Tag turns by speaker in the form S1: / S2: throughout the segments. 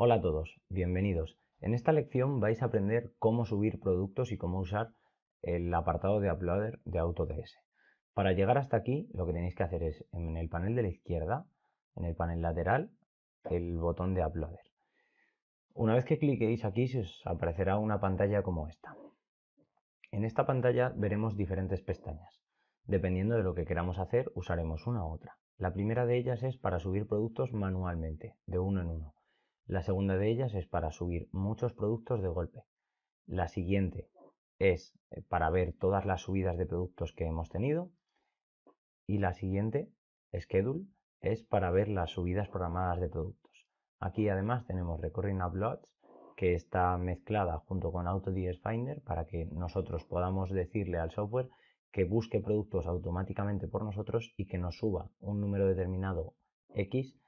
S1: Hola a todos, bienvenidos. En esta lección vais a aprender cómo subir productos y cómo usar el apartado de Uploader de AutoDS. Para llegar hasta aquí, lo que tenéis que hacer es en el panel de la izquierda, en el panel lateral, el botón de Uploader. Una vez que cliquéis aquí, se os aparecerá una pantalla como esta. En esta pantalla veremos diferentes pestañas. Dependiendo de lo que queramos hacer, usaremos una u otra. La primera de ellas es para subir productos manualmente, de uno en uno. La segunda de ellas es para subir muchos productos de golpe. La siguiente es eh, para ver todas las subidas de productos que hemos tenido. Y la siguiente, Schedule, es para ver las subidas programadas de productos. Aquí además tenemos Recurring Uploads, que está mezclada junto con AutoDS Finder para que nosotros podamos decirle al software que busque productos automáticamente por nosotros y que nos suba un número determinado X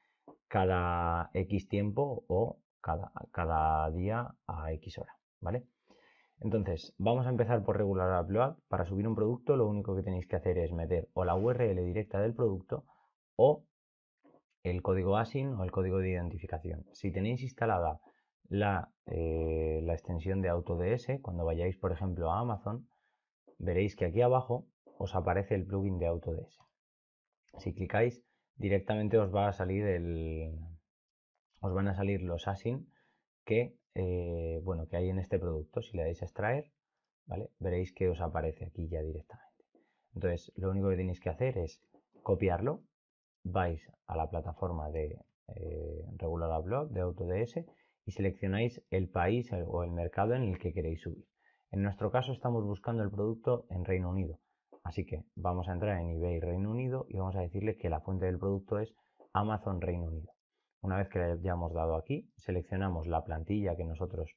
S1: cada X tiempo o cada, día a X hora, ¿vale? Entonces, vamos a empezar por regular la upload. Para subir un producto, lo único que tenéis que hacer es meter o la URL directa del producto o el código ASIN o el código de identificación. Si tenéis instalada la, eh, la extensión de AutoDS, cuando vayáis, por ejemplo, a Amazon, veréis que aquí abajo os aparece el plugin de AutoDS. Si clicáis, directamente os va a salir el, os van a salir los ASIN que, eh, bueno, que hay en este producto. Si le dais a extraer, ¿vale? veréis que os aparece aquí ya directamente. Entonces, lo único que tenéis que hacer es copiarlo, vais a la plataforma de eh, regular blog de AutoDS y seleccionáis el país o el mercado en el que queréis subir. En nuestro caso estamos buscando el producto en Reino Unido. Así que vamos a entrar en eBay Reino Unido y vamos a decirle que la fuente del producto es Amazon Reino Unido. Una vez que le hayamos dado aquí, seleccionamos la plantilla que nosotros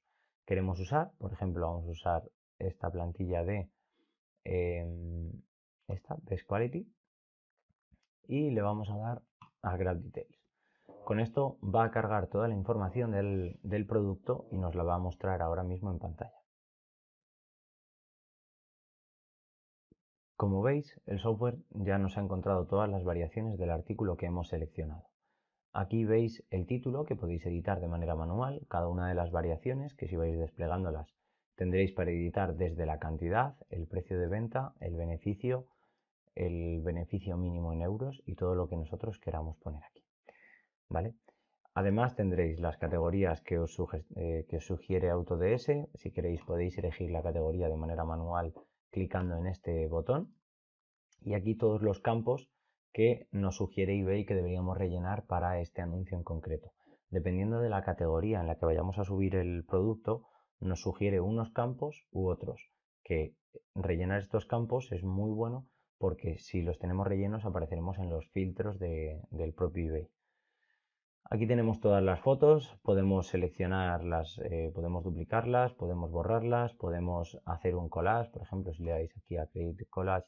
S1: queremos usar. Por ejemplo, vamos a usar esta plantilla de em, esta, Best Quality. Y le vamos a dar a Grab Details. Con esto va a cargar toda la información del producto y nos la va a mostrar ahora mismo en pantalla. Como veis, el software ya nos ha encontrado todas las variaciones del artículo que hemos seleccionado. Aquí veis el título que podéis editar de manera manual, cada una de las variaciones que si vais desplegándolas tendréis para editar desde la cantidad, el precio de venta, el beneficio, el beneficio mínimo en euros y todo lo que nosotros queramos poner aquí. ¿Vale? Además tendréis las categorías que os, eh, que os sugiere AutoDS, si queréis podéis elegir la categoría de manera manual clicando en este botón. Y aquí todos los campos que nos sugiere eBay que deberíamos rellenar para este anuncio en concreto. Dependiendo de la categoría en la que vayamos a subir el producto, nos sugiere unos campos u otros. Que rellenar estos campos es muy bueno porque si los tenemos rellenos apareceremos en los filtros del propio eBay. Aquí tenemos todas las fotos, podemos seleccionarlas, eh, podemos duplicarlas, podemos borrarlas, podemos hacer un collage, por ejemplo, si le dais aquí a Create Collage,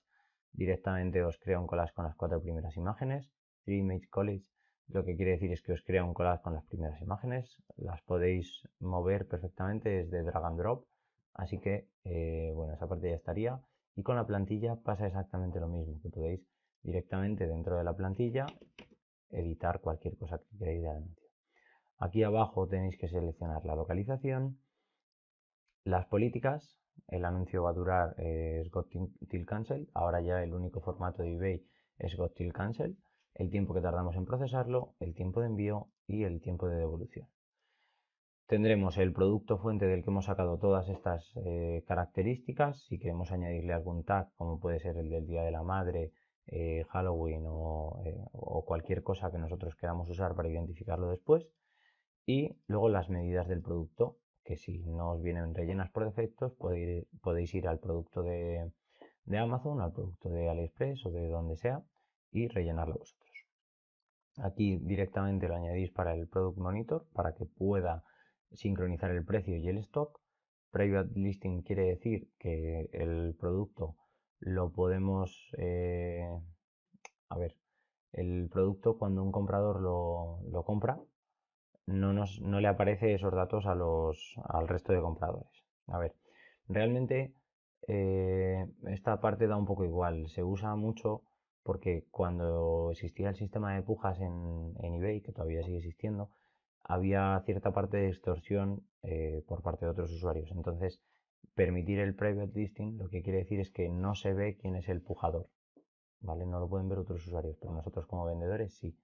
S1: directamente os crea un collage con las cuatro primeras imágenes, Image Collage, lo que quiere decir es que os crea un collage con las primeras imágenes, las podéis mover perfectamente desde drag and drop, así que, eh, bueno, esa parte ya estaría. Y con la plantilla pasa exactamente lo mismo, que podéis directamente dentro de la plantilla editar cualquier cosa que queráis de anuncio. Aquí abajo tenéis que seleccionar la localización, las políticas, el anuncio va a durar es eh, Got Till Cancel, ahora ya el único formato de eBay es Got Cancel, el tiempo que tardamos en procesarlo, el tiempo de envío y el tiempo de devolución. Tendremos el producto fuente del que hemos sacado todas estas eh, características, si queremos añadirle algún tag, como puede ser el del Día de la Madre, eh, Halloween eh, o, cualquier cosa que nosotros queramos usar para identificarlo después. Y luego las medidas del producto, que si no os vienen rellenas por defectos, podéis, ir al producto de, de Amazon, al producto de AliExpress o de donde sea y rellenarlo vosotros. Aquí directamente lo añadís para el Product Monitor para que pueda sincronizar el precio y el stock. Private Listing quiere decir que el producto lo podemos, eh, a ver, el producto cuando un comprador lo, compra, no, nos, no le aparece esos datos a los, al resto de compradores. A ver, realmente eh, esta parte da un poco igual, se usa mucho porque cuando existía el sistema de pujas en, eBay, que todavía sigue existiendo, había cierta parte de extorsión eh, por parte de otros usuarios. Entonces, permitir el private listing lo que quiere decir es que no se ve quién es el pujador. ¿Vale? No lo pueden ver otros usuarios, pero nosotros como vendedores sí.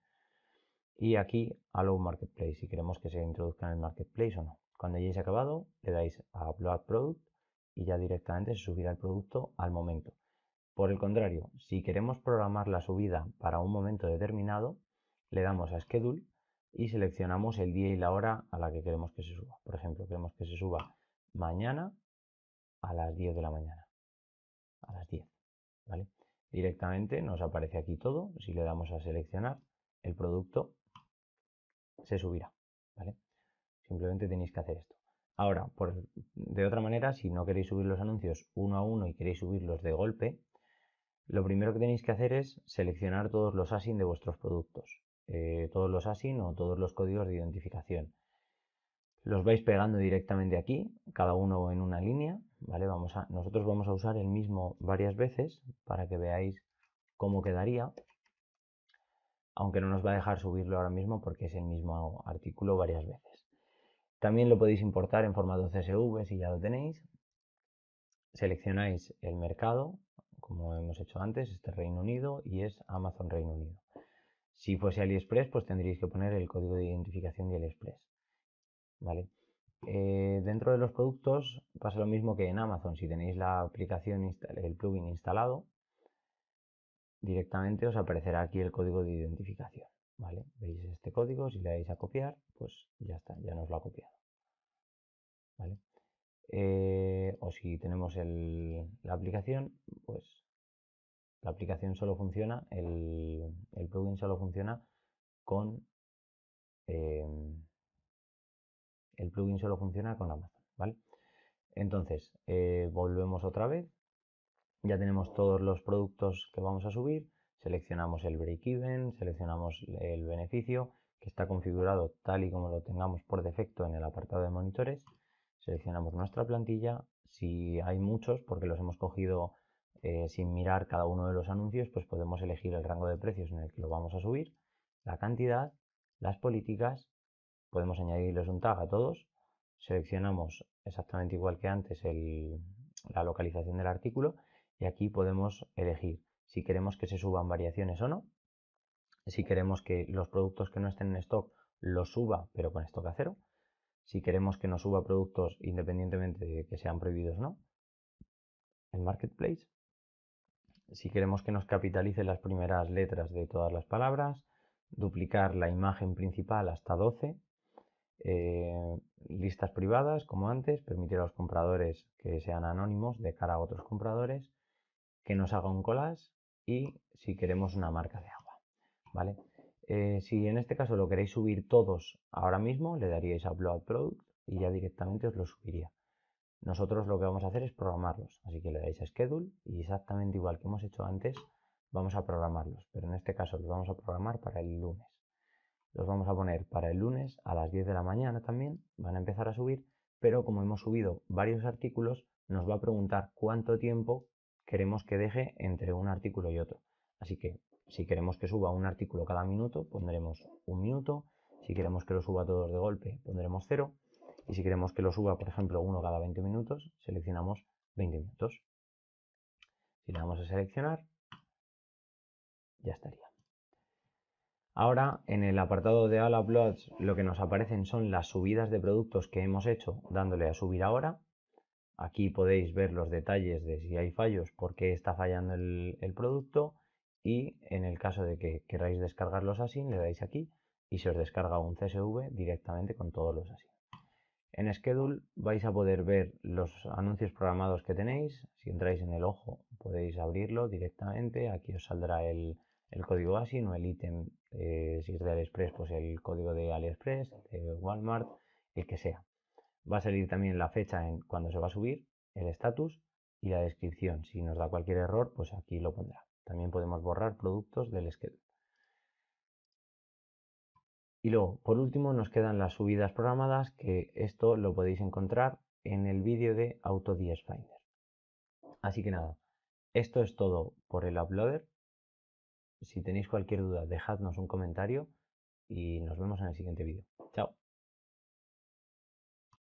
S1: Y aquí lo Marketplace, si queremos que se introduzca en el Marketplace o no. Cuando hayáis acabado, le dais a Upload Product y ya directamente se subirá el producto al momento. Por el contrario, si queremos programar la subida para un momento determinado, le damos a Schedule y seleccionamos el día y la hora a la que queremos que se suba. Por ejemplo, queremos que se suba mañana a las 10 de la mañana. A las 10, ¿vale? Directamente nos aparece aquí todo. Si le damos a seleccionar, el producto se subirá, ¿vale? Simplemente tenéis que hacer esto. Ahora, por, de otra manera, si no queréis subir los anuncios uno a uno y queréis subirlos de golpe, lo primero que tenéis que hacer es seleccionar todos los ASIN de vuestros productos. Eh, todos los ASIN o todos los códigos de identificación. Los vais pegando directamente aquí, cada uno en una línea, Vamos a, nosotros vamos a usar el mismo varias veces para que veáis cómo quedaría, aunque no nos va a dejar subirlo ahora mismo porque es el mismo artículo varias veces. También lo podéis importar en formato CSV si ya lo tenéis. Seleccionáis el mercado, como hemos hecho antes, este Reino Unido y es Amazon Reino Unido. Si fuese AliExpress, pues tendríais que poner el código de identificación de AliExpress. ¿Vale? Eh, dentro de los productos pasa lo mismo que en Amazon. Si tenéis la aplicación, el plugin instalado, directamente os aparecerá aquí el código de identificación. ¿vale? Veis este código, si le dais a copiar, pues ya está, ya nos lo ha copiado. ¿vale? Eh, o si tenemos la aplicación, pues la aplicación solo funciona, el, plugin solo funciona con... Eh, el plugin solo funciona con Amazon, ¿vale? Entonces, eh, volvemos otra vez. Ya tenemos todos los productos que vamos a subir. Seleccionamos el break-even, seleccionamos el beneficio, que está configurado tal y como lo tengamos por defecto en el apartado de monitores. Seleccionamos nuestra plantilla. Si hay muchos, porque los hemos cogido eh, sin mirar cada uno de los anuncios, pues podemos elegir el rango de precios en el que lo vamos a subir, la cantidad, las políticas podemos añadirles un tag a todos, seleccionamos exactamente igual que antes la localización del artículo y aquí podemos elegir si queremos que se suban variaciones o no, si queremos que los productos que no estén en stock los suba pero con stock a cero, si queremos que nos suba productos independientemente de que sean prohibidos o no, el marketplace, si queremos que nos capitalice las primeras letras de todas las palabras, duplicar la imagen principal hasta 12, eh, listas privadas, como antes, permitir a los compradores que sean anónimos de cara a otros compradores, que nos haga un colas y si queremos una marca de agua. ¿vale? Eh, si en este caso lo queréis subir todos ahora mismo, le daríais a Upload Product y ya directamente os lo subiría. Nosotros lo que vamos a hacer es programarlos, así que le dais a Schedule y exactamente igual que hemos hecho antes, vamos a programarlos, pero en este caso los vamos a programar para el lunes los vamos a poner para el lunes a las 10 de la mañana también, van a empezar a subir, pero como hemos subido varios artículos, nos va a preguntar cuánto tiempo queremos que deje entre un artículo y otro. Así que si queremos que suba un artículo cada minuto, pondremos un minuto, si queremos que lo suba todos de golpe, pondremos cero, y si queremos que lo suba, por ejemplo, uno cada 20 minutos, seleccionamos 20 minutos. Si le damos a seleccionar, ya estaría. Ahora, en el apartado de All Uploads, lo que nos aparecen son las subidas de productos que hemos hecho dándole a subir ahora. Aquí podéis ver los detalles de si hay fallos, por qué está fallando el, el producto y en el caso de que queráis descargarlos así, le dais aquí y se os descarga un CSV directamente con todos los así. En Schedule vais a poder ver los anuncios programados que tenéis. Si entráis en el ojo podéis abrirlo directamente. Aquí os saldrá el, el código ASIN o el ítem, eh, si es de AliExpress, pues el código de AliExpress, de Walmart, el que sea. Va a salir también la fecha en cuando se va a subir, el estatus y la descripción. Si nos da cualquier error, pues aquí lo pondrá. También podemos borrar productos del schedule. Y luego, por último, nos quedan las subidas programadas, que esto lo podéis encontrar en el vídeo de AutoDS Finder. Así que nada, esto es todo por el uploader. Si tenéis cualquier duda, dejadnos un comentario y nos vemos en el siguiente vídeo. Chao.